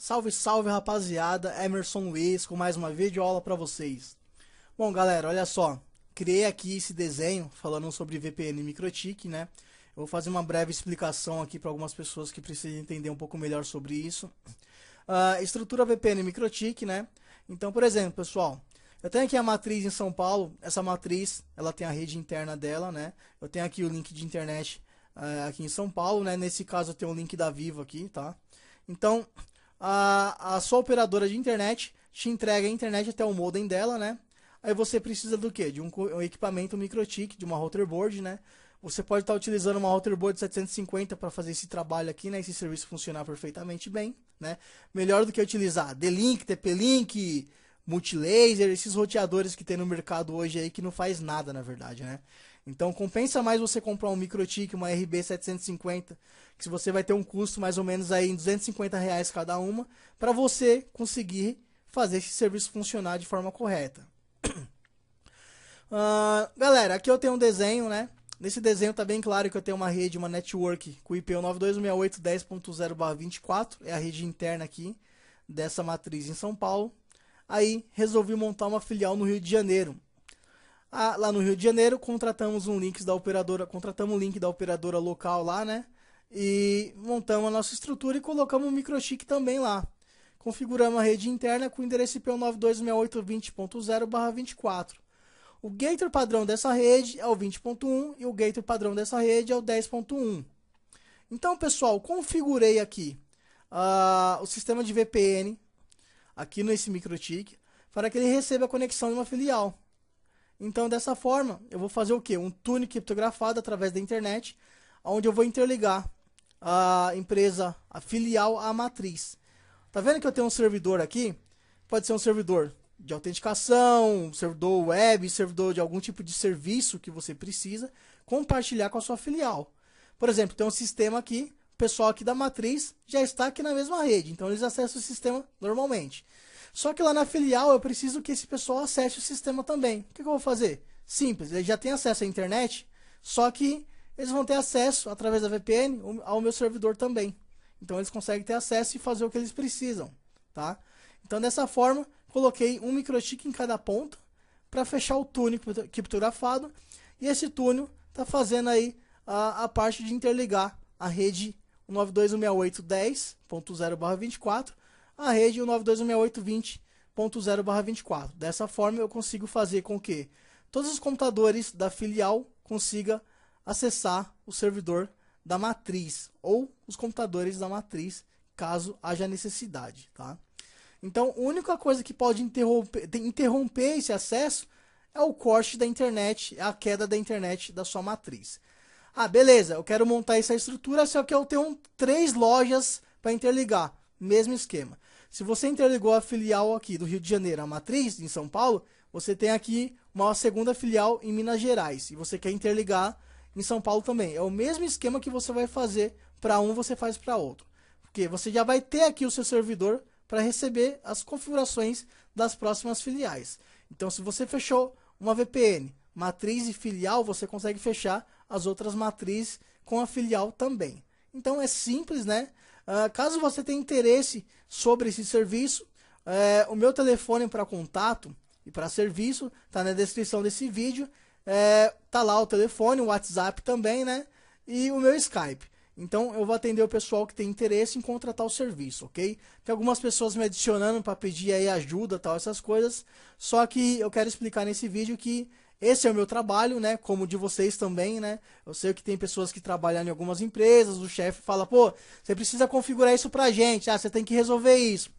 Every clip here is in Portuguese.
Salve, salve rapaziada, Emerson Weiss com mais uma videoaula para vocês. Bom galera, olha só, criei aqui esse desenho falando sobre VPN e Microtik, né? Eu vou fazer uma breve explicação aqui para algumas pessoas que precisam entender um pouco melhor sobre isso. Uh, estrutura VPN e Microtik, né? Então, por exemplo, pessoal, eu tenho aqui a matriz em São Paulo, essa matriz, ela tem a rede interna dela, né? Eu tenho aqui o link de internet uh, aqui em São Paulo, né? Nesse caso eu tenho o link da Vivo aqui, tá? Então, a, a sua operadora de internet te entrega a internet até o modem dela, né? Aí você precisa do quê? De um, um equipamento MikroTik, de uma router board, né? Você pode estar tá utilizando uma router board 750 para fazer esse trabalho aqui, né? Esse serviço funcionar perfeitamente bem, né? Melhor do que utilizar D-Link, TP-Link, Multilaser, esses roteadores que tem no mercado hoje aí que não faz nada, na verdade, né? Então compensa mais você comprar um MicroTik, uma RB750, que você vai ter um custo mais ou menos aí em 250 reais cada uma, para você conseguir fazer esse serviço funcionar de forma correta. Uh, galera, aqui eu tenho um desenho, né? Nesse desenho tá bem claro que eu tenho uma rede, uma network com IP 926810.0/24, é a rede interna aqui dessa matriz em São Paulo. Aí resolvi montar uma filial no Rio de Janeiro a, ah, lá no Rio de Janeiro, contratamos um link da operadora, contratamos o link da operadora local lá, né? E montamos a nossa estrutura e colocamos o microchip também lá. Configuramos a rede interna com o endereço IP 926820.0/24. O gateway padrão dessa rede é o 20.1 e o gateway padrão dessa rede é o 10.1. Então, pessoal, configurei aqui uh, o sistema de VPN aqui nesse microtik para que ele receba a conexão de uma filial. Então, dessa forma, eu vou fazer o quê? Um túnel criptografado através da internet, onde eu vou interligar a empresa, a filial à matriz. Tá vendo que eu tenho um servidor aqui? Pode ser um servidor de autenticação, servidor web, servidor de algum tipo de serviço que você precisa compartilhar com a sua filial. Por exemplo, tem um sistema aqui, o pessoal aqui da matriz já está aqui na mesma rede, então eles acessam o sistema normalmente. Só que lá na filial eu preciso que esse pessoal acesse o sistema também. O que, que eu vou fazer? Simples, eles já têm acesso à internet, só que eles vão ter acesso, através da VPN, ao meu servidor também. Então eles conseguem ter acesso e fazer o que eles precisam, tá? Então dessa forma, coloquei um microchip em cada ponto para fechar o túnel criptografado. E esse túnel está fazendo aí a, a, parte de interligar a rede 92168.10.0/24 a rede e 9216820.0/24. Dessa forma eu consigo fazer com que todos os computadores da filial consiga acessar o servidor da matriz ou os computadores da matriz, caso haja necessidade, tá? Então, a única coisa que pode interromper, interromper esse acesso é o corte da internet, é a queda da internet da sua matriz. Ah, beleza, eu quero montar essa estrutura, só que eu tenho três lojas para interligar mesmo esquema. Se você interligou a filial aqui do Rio de Janeiro, à matriz em São Paulo, você tem aqui uma segunda filial em Minas Gerais e você quer interligar em São Paulo também. É o mesmo esquema que você vai fazer para um, você faz para outro. Porque você já vai ter aqui o seu servidor para receber as configurações das próximas filiais. Então, se você fechou uma VPN, matriz e filial, você consegue fechar as outras matrizes com a filial também. Então é simples, né? Uh, caso você tenha interesse sobre esse serviço, uh, o meu telefone para contato e para serviço está na descrição desse vídeo. Está uh, tá lá o telefone, o WhatsApp também, né? E o meu Skype. Então eu vou atender o pessoal que tem interesse em contratar o serviço, ok? Tem algumas pessoas me adicionando para pedir aí ajuda, tal essas coisas. Só que eu quero explicar nesse vídeo que esse é o meu trabalho, né? Como o de vocês também, né? Eu sei que tem pessoas que trabalham em algumas empresas, o chefe fala, pô, você precisa configurar isso pra gente, ah, você tem que resolver isso.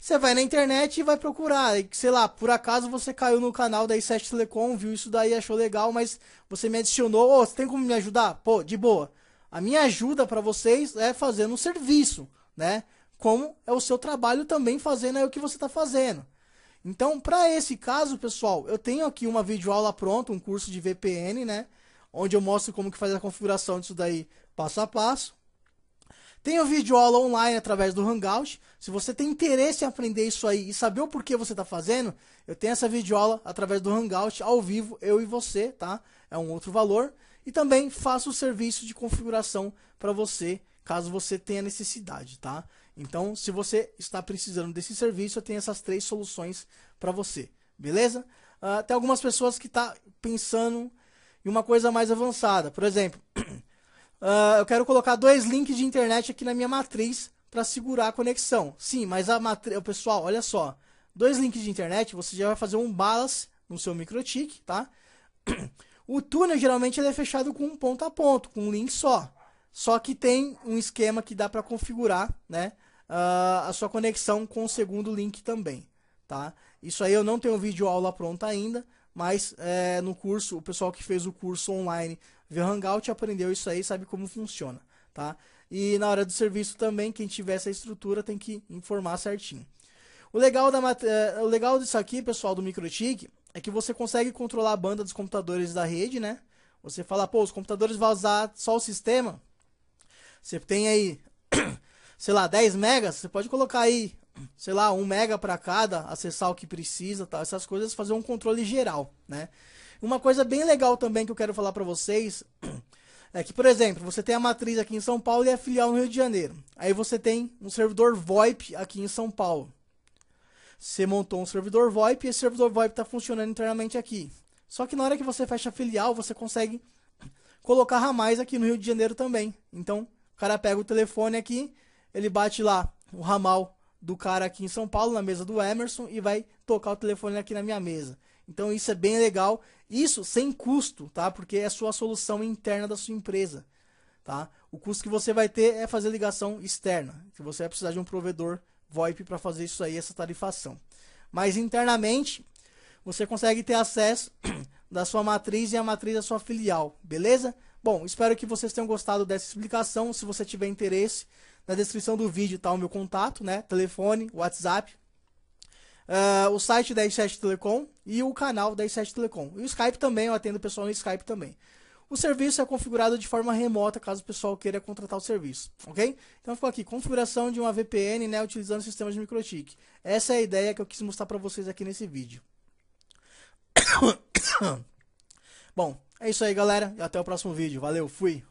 Você vai na internet e vai procurar. Sei lá, por acaso você caiu no canal da i7 Telecom, viu isso daí, achou legal, mas você me adicionou. Ô, oh, você tem como me ajudar? Pô, de boa. A minha ajuda para vocês é fazendo um serviço, né? Como é o seu trabalho também fazendo aí é o que você está fazendo. Então, para esse caso, pessoal, eu tenho aqui uma videoaula pronta, um curso de VPN, né? Onde eu mostro como que faz a configuração disso daí passo a passo. Tenho videoaula online através do Hangout. Se você tem interesse em aprender isso aí e saber o porquê você está fazendo, eu tenho essa videoaula através do Hangout, ao vivo, eu e você, tá? É um outro valor. E também faço o serviço de configuração para você, caso você tenha necessidade, tá? Então, se você está precisando desse serviço, eu tenho essas três soluções para você, beleza? Uh, tem algumas pessoas que estão tá pensando em uma coisa mais avançada. Por exemplo, uh, eu quero colocar dois links de internet aqui na minha matriz para segurar a conexão. Sim, mas a matriz. Pessoal, olha só. Dois links de internet, você já vai fazer um balas no seu microtik, tá? O túnel geralmente ele é fechado com um ponto a ponto, com um link só. Só que tem um esquema que dá para configurar, né? uh, a sua conexão com o segundo link também, tá? Isso aí eu não tenho vídeo aula pronta ainda, mas é, no curso, o pessoal que fez o curso online via Hangout aprendeu isso aí, sabe como funciona, tá? E na hora do serviço também, quem tiver essa estrutura tem que informar certinho. O legal, da, eh, o legal disso aqui, pessoal, do MicroTik, é que você consegue controlar a banda dos computadores da rede, né? Você fala, pô, os computadores vão usar só o sistema. Você tem aí sei lá, 10 megas, você pode colocar aí, sei lá, 1 mega para cada, acessar o que precisa, tal, essas coisas, fazer um controle geral, né? Uma coisa bem legal também que eu quero falar para vocês é que, por exemplo, você tem a matriz aqui em São Paulo e a é filial no Rio de Janeiro. Aí você tem um servidor VoIP aqui em São Paulo. Você montou um servidor VoIP e esse servidor VoIP está funcionando internamente aqui. Só que na hora que você fecha a filial, você consegue colocar mais aqui no Rio de Janeiro também. Então, o cara pega o telefone aqui, ele bate lá o ramal do cara aqui em São Paulo, na mesa do Emerson, e vai tocar o telefone aqui na minha mesa. Então isso é bem legal. Isso sem custo, tá? Porque é sua solução interna da sua empresa. Tá? O custo que você vai ter é fazer ligação externa, que você vai precisar de um provedor VoIP para fazer isso aí, essa tarifação. Mas internamente, você consegue ter acesso da sua matriz e a matriz da sua filial, beleza? Bom, espero que vocês tenham gostado dessa explicação. Se você tiver interesse, na descrição do vídeo está o meu contato, né? Telefone, WhatsApp, uh, o site da R7 Telecom e o canal da R7 Telecom. E o Skype também, eu atendo o pessoal no Skype também. O serviço é configurado de forma remota, caso o pessoal queira contratar o serviço, ok? Então ficou aqui, configuração de uma VPN, né, utilizando sistemas de microtik. Essa é a ideia que eu quis mostrar para vocês aqui nesse vídeo. Bom, é isso aí, galera, e até o próximo vídeo. Valeu, fui!